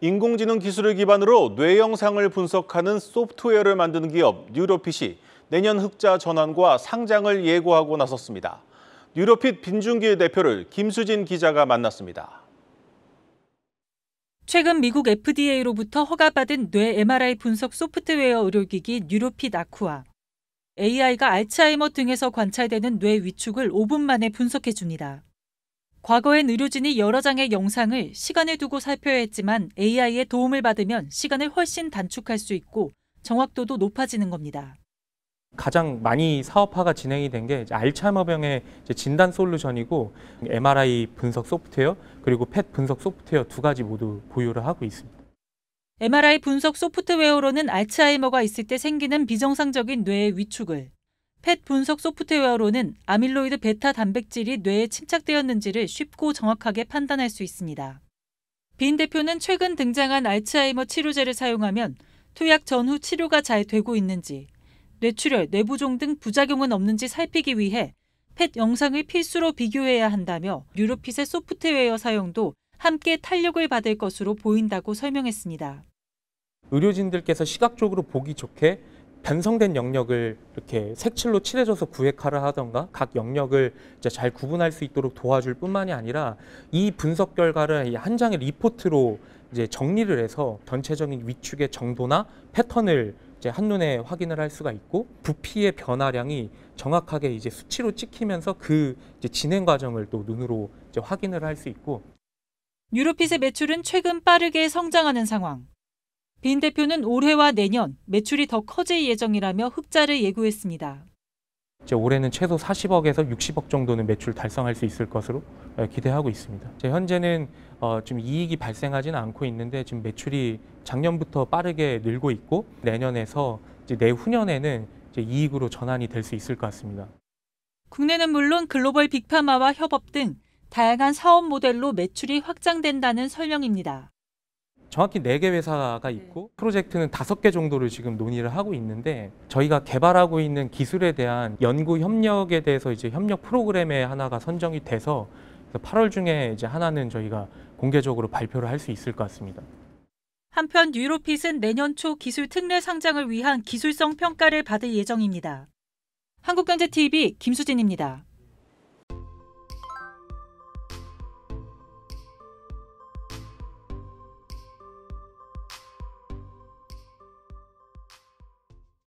인공지능 기술을 기반으로 뇌 영상을 분석하는 소프트웨어를 만드는 기업 뉴로핏이 내년 흑자 전환과 상장을 예고하고 나섰습니다. 뉴로핏 빈준길 대표를 김수진 기자가 만났습니다. 최근 미국 FDA로부터 허가받은 뇌 MRI 분석 소프트웨어 의료기기 뉴로핏 아쿠아. AI가 알츠하이머 등에서 관찰되는 뇌 위축을 5분 만에 분석해 줍니다. 과거엔 의료진이 여러 장의 영상을 시간을 두고 살펴야 했지만 AI의 도움을 받으면 시간을 훨씬 단축할 수 있고 정확도도 높아지는 겁니다. 가장 많이 사업화가 진행이 된 게 알츠하이머병의 진단 솔루션이고 MRI 분석 소프트웨어 그리고 PET 분석 소프트웨어 두 가지 모두 보유를 하고 있습니다. MRI 분석 소프트웨어로는 알츠하이머가 있을 때 생기는 비정상적인 뇌의 위축을 펫 분석 소프트웨어로는 아밀로이드 베타 단백질이 뇌에 침착되었는지를 쉽고 정확하게 판단할 수 있습니다. 빈 대표는 최근 등장한 알츠하이머 치료제를 사용하면 투약 전후 치료가 잘 되고 있는지, 뇌출혈, 뇌부종 등 부작용은 없는지 살피기 위해 펫 영상을 필수로 비교해야 한다며 유로핏의 소프트웨어 사용도 함께 탄력을 받을 것으로 보인다고 설명했습니다. 의료진들께서 시각적으로 보기 좋게 변성된 영역을 이렇게 색칠로 칠해줘서 구획화를 하던가 각 영역을 이제 잘 구분할 수 있도록 도와줄 뿐만이 아니라 이 분석 결과를 한 장의 리포트로 이제 정리를 해서 전체적인 위축의 정도나 패턴을 이제 한눈에 확인을 할 수가 있고 부피의 변화량이 정확하게 이제 수치로 찍히면서 그 이제 진행 과정을 또 눈으로 이제 확인을 할 수 있고 유로핏의 매출은 최근 빠르게 성장하는 상황. 빈 대표는 올해와 내년 매출이 더 커질 예정이라며 흑자를 예고했습니다. 이제 올해는 최소 40억에서 60억 정도는 매출 달성할 수 있을 것으로 예, 기대하고 있습니다. 현재는 어, 지금 이익이 발생하지는 않고 있는데 지금 매출이 작년부터 빠르게 늘고 있고 내년에서 내후년에는 이익으로 전환이 될 수 있을 것 같습니다. 국내는 물론 글로벌 빅파마와 협업 등 다양한 사업 모델로 매출이 확장된다는 설명입니다. 정확히 네 개 회사가 네. 있고 프로젝트는 다섯 개 정도를 지금 논의를 하고 있는데 저희가 개발하고 있는 기술에 대한 연구 협력에 대해서 이제 협력 프로그램에 하나가 선정이 돼서 8월 중에 이제 하나는 저희가 공개적으로 발표를 할 수 있을 것 같습니다. 한편 유로핏은 내년 초 기술 특례 상장을 위한 기술성 평가를 받을 예정입니다. 한국경제TV 김수진입니다.